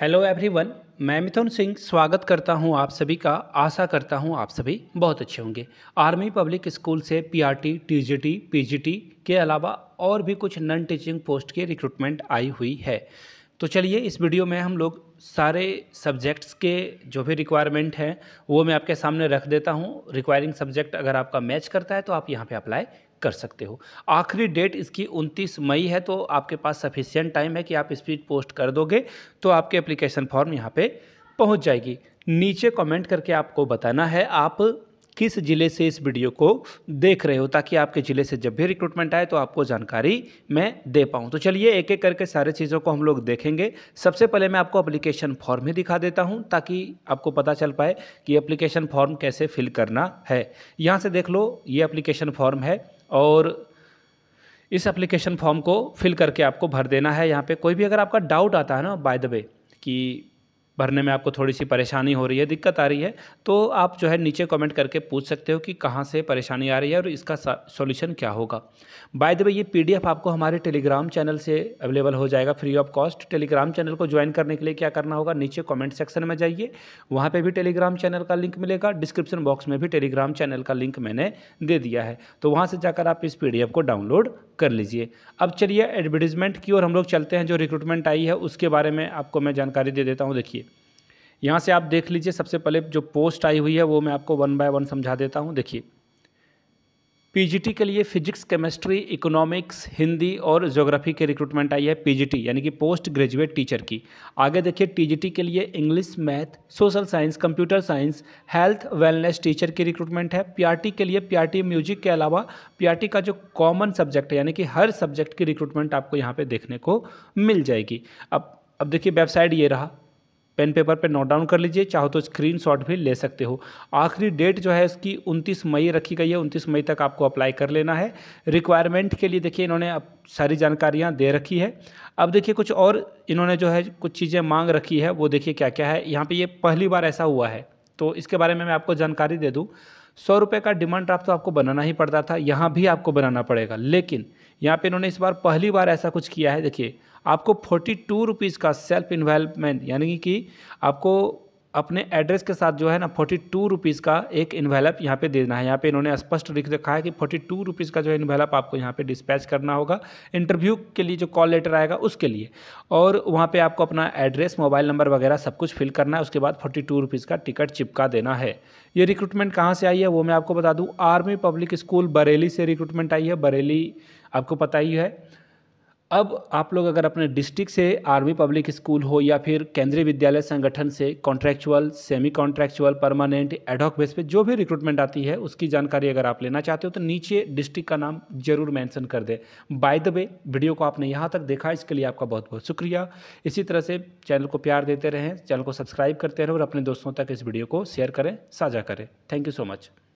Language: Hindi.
हेलो एवरीवन मैं मिथुन सिंह स्वागत करता हूं आप सभी का आशा करता हूं आप सभी बहुत अच्छे होंगे आर्मी पब्लिक स्कूल से पीआरटी टीजीटी पीजीटी के अलावा और भी कुछ नॉन टीचिंग पोस्ट के रिक्रूटमेंट आई हुई है तो चलिए इस वीडियो में हम लोग सारे सब्जेक्ट्स के जो भी रिक्वायरमेंट हैं वो मैं आपके सामने रख देता हूँ रिक्वायरिंग सब्जेक्ट अगर आपका मैच करता है तो आप यहाँ पे अप्लाई कर सकते हो आखिरी डेट इसकी 29 मई है तो आपके पास सफिशियंट टाइम है कि आप स्पीड पोस्ट कर दोगे तो आपके एप्लीकेशन फॉर्म यहाँ पे पहुँच जाएगी नीचे कमेंट करके आपको बताना है आप किस ज़िले से इस वीडियो को देख रहे हो ताकि आपके ज़िले से जब भी रिक्रूटमेंट आए तो आपको जानकारी मैं दे पाऊँ तो चलिए एक एक करके सारे चीज़ों को हम लोग देखेंगे सबसे पहले मैं आपको अप्लीकेशन फॉर्म ही दिखा देता हूँ ताकि आपको पता चल पाए कि अप्लीकेशन फॉर्म कैसे फिल करना है यहाँ से देख लो ये अप्लीकेशन फॉर्म है और इस एप्लीकेशन फॉर्म को फिल करके आपको भर देना है यहाँ पे कोई भी अगर आपका डाउट आता है ना बाय द वे कि भरने में आपको थोड़ी सी परेशानी हो रही है दिक्कत आ रही है तो आप जो है नीचे कमेंट करके पूछ सकते हो कि कहाँ से परेशानी आ रही है और इसका सॉल्यूशन क्या होगा बाय द वे ये पीडीएफ आपको हमारे टेलीग्राम चैनल से अवेलेबल हो जाएगा free of cost Telegram channel को ज्वाइन करने के लिए क्या करना होगा नीचे कॉमेंट सेक्शन में जाइए वहाँ पर भी टेलीग्राम चैनल का लिंक मिलेगा डिस्क्रिप्शन बॉक्स में भी टेलीग्राम चैनल का लिंक मैंने दे दिया है तो वहाँ से जाकर आप इस पी को डाउनलोड कर लीजिए अब चलिए एडवर्टीजमेंट की ओर हम लोग चलते हैं जो रिक्रूटमेंट आई है उसके बारे में आपको मैं जानकारी दे देता हूँ देखिए यहाँ से आप देख लीजिए सबसे पहले जो पोस्ट आई हुई है वो मैं आपको वन बाय वन समझा देता हूँ देखिए पीजीटी के लिए फिजिक्स केमिस्ट्री इकोनॉमिक्स हिंदी और ज्योग्राफी के रिक्रूटमेंट आई है पीजीटी यानी कि पोस्ट ग्रेजुएट टीचर की आगे देखिए टीजीटी के लिए English math social science computer science health wellness teacher की रिक्रूटमेंट है पीआरटी के लिए पीआरटी म्यूजिक के अलावा पीआरटी का जो कॉमन सब्जेक्ट है यानी कि हर सब्जेक्ट की रिक्रूटमेंट आपको यहाँ पर देखने को मिल जाएगी अब अब देखिए वेबसाइट ये रहा पेन पेपर पर पे नोट डाउन कर लीजिए चाहो तो स्क्रीन भी ले सकते हो आखिरी डेट जो है इसकी उनतीस मई रखी गई है उनतीस मई तक आपको अप्लाई कर लेना है रिक्वायरमेंट के लिए देखिए इन्होंने अब सारी जानकारियाँ दे रखी है अब देखिए कुछ और इन्होंने जो है कुछ चीज़ें मांग रखी है वो देखिए क्या क्या है यहाँ पर ये पहली बार ऐसा हुआ है तो इसके बारे में मैं आपको जानकारी दे दूँ सौ रुपये का डिमांड ड्राफ्ट तो आपको बनाना ही पड़ता था यहाँ भी आपको बनाना पड़ेगा लेकिन यहाँ पे इन्होंने इस बार पहली बार ऐसा कुछ किया है देखिए आपको फोर्टी टू रुपीज़ का सेल्फ इन्वेलपमेंट यानी कि आपको अपने एड्रेस के साथ जो है ना फोर्टी टू रुपीज़ का एक इन्वेलप यहाँ पे देना है यहाँ पे इन्होंने स्पष्ट लिख रखा है कि फोर्टी टू रुपीज़ का जो है इन्वेलप आपको यहाँ पे डिस्पैच करना होगा इंटरव्यू के लिए जो कॉल लेटर आएगा उसके लिए और वहाँ पे आपको अपना एड्रेस मोबाइल नंबर वगैरह सब कुछ फिल करना है उसके बाद फोर्टी टू रुपीज़ का टिकट चिपका देना है ये रिक्रूटमेंट कहाँ से आई है वो मैं आपको बता दूँ आर्मी पब्लिक स्कूल बरेली से रिक्रूटमेंट आई है बरेली आपको पता ही है अब आप लोग अगर अपने डिस्ट्रिक्ट से आर्मी पब्लिक स्कूल हो या फिर केंद्रीय विद्यालय संगठन से contractual semi contractual permanent ad hoc base पे जो भी रिक्रूटमेंट आती है उसकी जानकारी अगर आप लेना चाहते हो तो नीचे डिस्ट्रिक्ट का नाम जरूर मेंशन कर दें बाय द वे वीडियो को आपने यहाँ तक देखा इसके लिए आपका बहुत बहुत शुक्रिया इसी तरह से चैनल को प्यार देते रहें चैनल को सब्सक्राइब करते रहें और अपने दोस्तों तक इस वीडियो को शेयर करें साझा करें थैंक यू सो मच